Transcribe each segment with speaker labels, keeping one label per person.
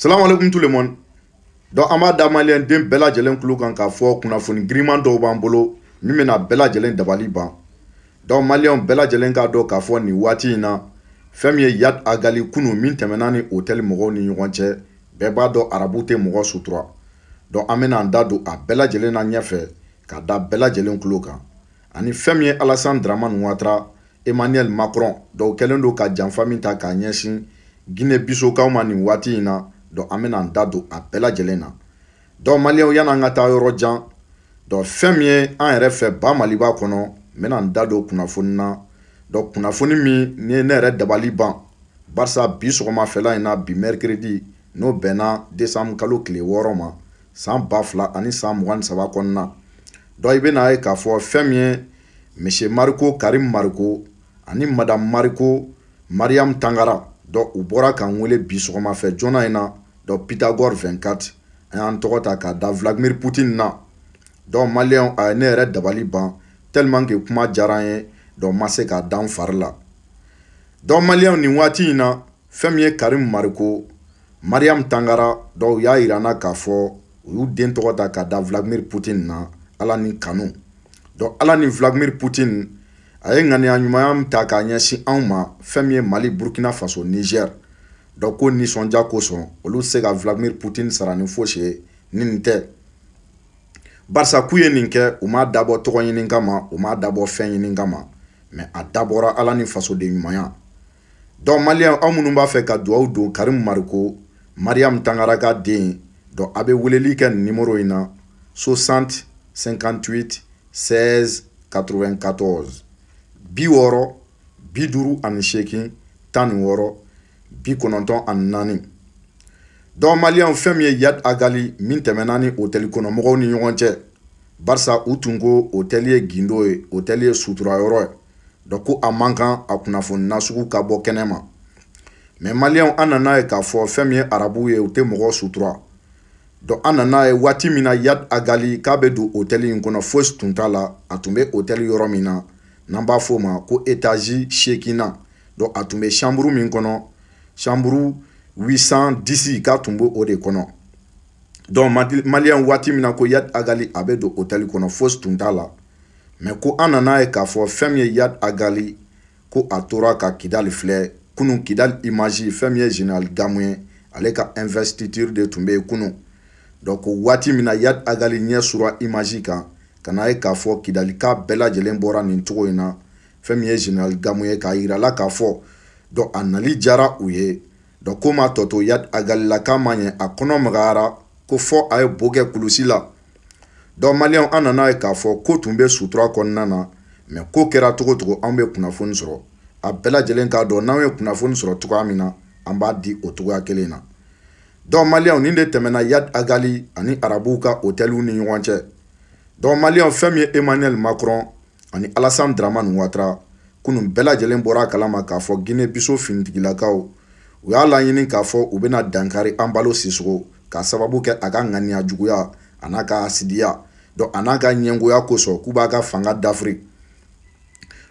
Speaker 1: salamu alaikum tout le monde donc an b'a da maliyɛn den bɛɛ lajɛlen tulo kan k'a fɔ kunnafoni giriman dɔw b'an bolo min bɛna bɛɛ lajɛlen dabali ban donc maliyɛnw bɛɛ lajɛlen k'a dɔn k'a fɔ nin waati in na fɛn min ye yad agali kunu min tɛmɛna ni hôtel mɔgɔw ni ɲɔgɔn cɛ bɛɛ b'a dɔn arabu tɛ mɔgɔ sutura donc an bɛna an da don a bɛɛ lajɛlen na ɲɛfɛ k'a da bɛɛ lajɛlen tulo kan ani fɛn min ye alassane dramane watara emmanuel macron donc kɛlen don ka janfa min ta k'a ɲɛsin guinée bisokaw ma nin waati in na an bɛna an da don a bɛɛ lajɛlen na dɔn maliyɛnw yan'an ka taa yɔrɔ jan dɔn fɛn min ye an yɛrɛ fɛ ba maliba kɔnɔ n bɛna n da don kunnafoni na dɔn kunnafoni min ni ye ne yɛrɛ dabali ban barisa bi sɔgɔmafɛla in na bi mɛrikiridi n'o bɛnna desanbu kalo tile wɔɔrɔ ma san ba fila ani san mugan ni saba kɔnɔna dɔn i bɛna ye k'a fɔ fɛn min ye misi mariko kari mariko ani madame mariko mariam tangara donc u bɔra k'an wele bi sɔgɔmafɛ joona in na donc pythagore 24 an y'an tɔgɔ ta k'a da vladimir poutine na donc maliyɛnw a ye ne yɛrɛ dabali ban tellement que kuma diyara an ye donc n ma se k'a da n fari la donc maliyɛnw nin waati in na fɛn min ye karim mariko mariam tangara donc u y'a yira n na k'a fɔ u y'u den tɔgɔ ta k'a da vladimir poutine na ala ni kanu donc ala ni vladimir poutine a ye ŋaniya ɲuman ta k'a ɲɛsin anw ma fɛn min ye mali burukina faso niger dɔ ko nisɔndiya kosɔn olu tɛ se ka vladimir putin sara ni fosi ye ni nin tɛ barisa k'u ye nin kɛ u m'a dabɔ tɔgɔ ɲini kama u m'a dabɔ fɛn ɲini kama mɛ a dabɔra ala ni fasoden ɲumanya dɔn maliyɛn aw minnu b'a fɛ ka duwawu don karimu mariko mariam tangara ka den dɔnku a bɛ weleli kɛ nin nimoro in na 60 58 16 94 bi wɔɔrɔ bi duuru ani seegin tan ni wɔɔrɔ bi kɔnɔntɔn ani naani dɔw maliyɛnw fɛn min ye yad agali min tɛmɛna ni hotɛli kɔnɔmɔgɔw ni ɲɔgɔn cɛ barisa u tun ko hotɛli ye gindo ye hotɛli ye suturayɔrɔ ye dɔ ko a man kan a kunnafoni nasugu ka bɔ kɛnɛma mɛ maliyɛnw an nana ye k'a fɔ fɛn min ye arabuw ye u tɛ mɔgɔ sutura dɔn an nana ye waati min na yad agali k'a bɛ don hotɛli in kɔnɔ fosi tun t'a la a tun bɛ hotɛli yɔrɔ min na n'an b'a f'o ma ko etazi seeginna dɔn a tun bɛ sanburu min kɔnɔ sanburu 810 k'a tun b'o de kɔnɔ donc maliyɛn waati min na ko yad agali a bɛ don hôtel kɔnɔ fosi tun t'a la mɛ ko an nan'a ye k'a fɔ fɛn min ye yad agali ko a tora ka kidali filɛ kunu kidali image fɛn min ye général gamu ye ale ka investiture de tun bɛ yen kunu donc waati min na yad agali ɲɛ sura image kan ka n'a ye k'a fɔ kidalika bɛɛ lajɛlen bɔra nin cogo in na fɛn min ye general gamu ye k'a yirala k'a fɔ dɔn a nali jara u ye dɔn ko ma tɔ to ya a galilaka ma ɲɛ a kɔnɔ magayara ko fɔ a ye bo kɛ kulusi la dɔn maliyɛnw an nan'a ye k'a fɔ ko tun bɛ sutura kɔnɔna na mɛ ko kɛra cogo cogo an bɛ kunnafoni sɔrɔ a bɛɛ lajɛlen k'a dɔn n'an ye kunnafoni sɔrɔ cogoya min na an b'a di o cogoya kelen na dɔn maliyɛnw nin de tɛmɛna ya agali ani arabuw ka hotɛliw ni ɲɔgɔn cɛ donc maliyɛnw fɛn min ye emmanuel macron ani alassane dramane watara kunun bɛɛ lajɛlen bɔra a kalama k'a fɔ guinee biso finitigilakaw u y'a laɲini k'a fɔ u bɛna dankari an balo sisogo k'a sababu kɛ a ka ŋaniya juguya a n'a ka asidiya donc a n'a ka ɲɛngoya kosɔn k'u b'a ka fanga dafiri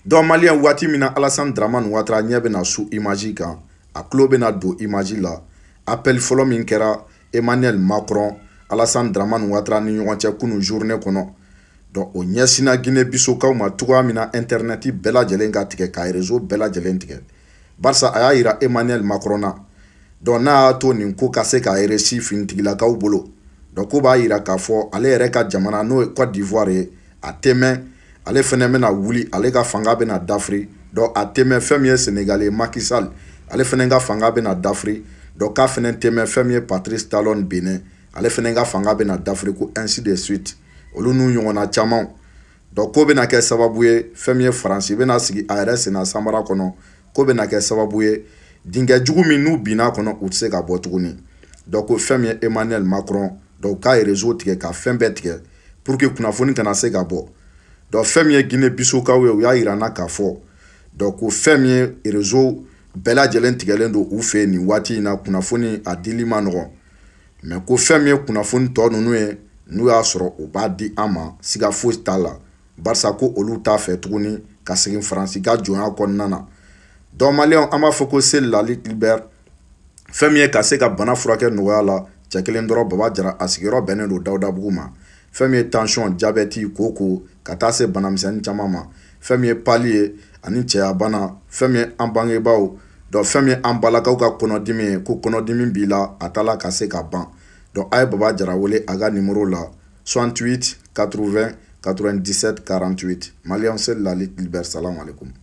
Speaker 1: donc maliyɛn waati min na alassane dramane watara ɲɛ bɛna su imaji kan a tulo bɛna don imaji la appel fɔlɔ min kɛra emmanuel macron alasan daramani watara ni ɲɔgɔn cɛ kunu zurune kɔnɔ donc o ɲɛsina gine bisokaw ma cogoya min na intɛrnɛti bɛɛ lajɛlen ka tigɛ ka rezo bɛɛ lajɛlen tigɛ barisa a y'a yira emmanuel macron na donc n'a y'a to nin ko ka se ka eresi finitigilakaw bolo donc ko b'a yira k'a fɔ ale yɛrɛ ka jamana n'o ye cote d'ivoire ye a tɛ mɛn ale fɛnɛ bɛna wuli ale ka fanga bɛna dafiri donc a tɛ mɛn fɛn min ye senegal ye makisal ale fɛnɛ ka fanga bɛna dafiri donc k'a fɛnɛ tɛ mɛn fɛn min ye patrice talon benin ale fɛnɛ ka fanga bɛna dafiri ko ainsi de suite olu n'u ɲɔgɔnna camanw donc ko bɛna kɛ sababu ye fɛn min ye faransi bɛna sigi a yɛrɛ senna samara kɔnɔ ko bɛna kɛ sababu ye dingɛ jugu min n'u binna a kɔnɔ u tɛ se ka bɔ tuguni donc ko fɛn min ye emmanuel macron donc k'a réseau tigɛ ka fɛn bɛɛ tigɛ pour que kunnafoni kana se ka bɔ donc fɛn min ye guinée bissaukaw ye u y'a yira n na k'a fɔ donc ko fɛn min ye réseau bɛɛ lajɛlen tigɛlen don u fɛ yen nin waati in na kunnafoni a dili man nɔgɔn mɛ ko fɛn min ye kunnafoni tɔ ninnu ye n'u y'a sɔrɔ u b'a di an ma siga foyi t'a la barisa ko olu t'a fɛ tuguni ka segin faransi ka jɔnya kɔnɔna na donc maliyɛnw an b'a fɔ ko se lali libert fɛn min ye ka se ka bana furakɛ nɔgɔya la cɛ kelen dɔrɔn baba jara a sigiyɔrɔ bɛnnen don dawudabugu ma fɛn min ye tansiyɔn jabɛti koko ka taa se banamisɛnnin caman ma fɛn min ye pali ye ani cɛya bana fɛn min ye an bangebaaw dɔn fɛn min an balakaw ka kɔnɔdimi ye ko kɔnɔdimi b'i la a t'a la ka se ka ban dɔn a ye baba jara wele a ka nimero la 68 80 97 48 maliyɛn selilali tilibɛri salamu alekum